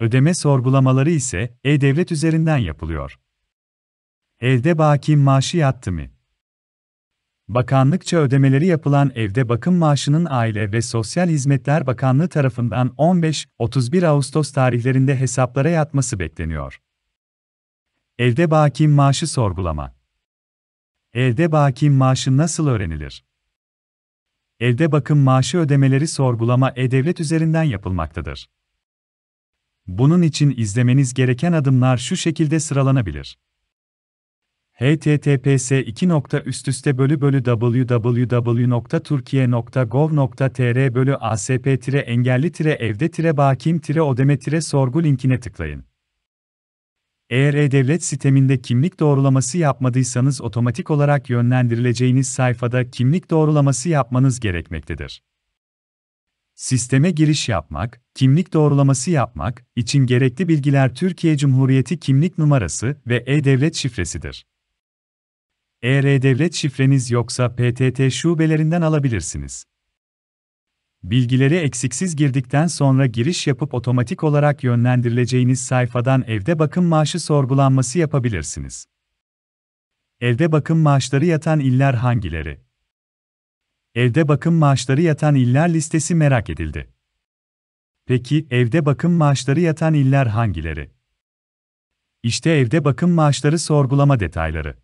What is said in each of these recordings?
Ödeme sorgulamaları ise e-devlet üzerinden yapılıyor. Evde bakim maaşı yattı mı? Bakanlıkça ödemeleri yapılan evde bakım maaşının Aile ve Sosyal Hizmetler Bakanlığı tarafından 15-31 Ağustos tarihlerinde hesaplara yatması bekleniyor. Evde bakim maaşı sorgulama. Evde bakim maaşı nasıl öğrenilir? Evde bakım maaşı ödemeleri sorgulama e-devlet üzerinden yapılmaktadır. Bunun için izlemeniz gereken adımlar şu şekilde sıralanabilir. https 2. üst üste bölü bölü www.turkiye.gov.tr bölü asp engelli evde bakim odeme sorgu linkine tıklayın. Eğer e-devlet sisteminde kimlik doğrulaması yapmadıysanız otomatik olarak yönlendirileceğiniz sayfada kimlik doğrulaması yapmanız gerekmektedir. Sisteme giriş yapmak, kimlik doğrulaması yapmak için gerekli bilgiler Türkiye Cumhuriyeti kimlik numarası ve e-devlet şifresidir. Eğer e-devlet şifreniz yoksa PTT şubelerinden alabilirsiniz. Bilgileri eksiksiz girdikten sonra giriş yapıp otomatik olarak yönlendirileceğiniz sayfadan evde bakım maaşı sorgulanması yapabilirsiniz. Evde bakım maaşları yatan iller hangileri? Evde bakım maaşları yatan iller listesi merak edildi. Peki evde bakım maaşları yatan iller hangileri? İşte evde bakım maaşları sorgulama detayları.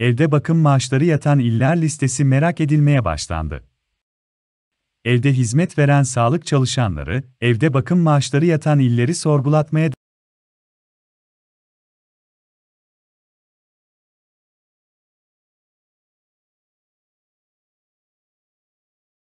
Evde bakım maaşları yatan iller listesi merak edilmeye başlandı. Evde hizmet veren sağlık çalışanları, evde bakım maaşları yatan illeri sorgulatmaya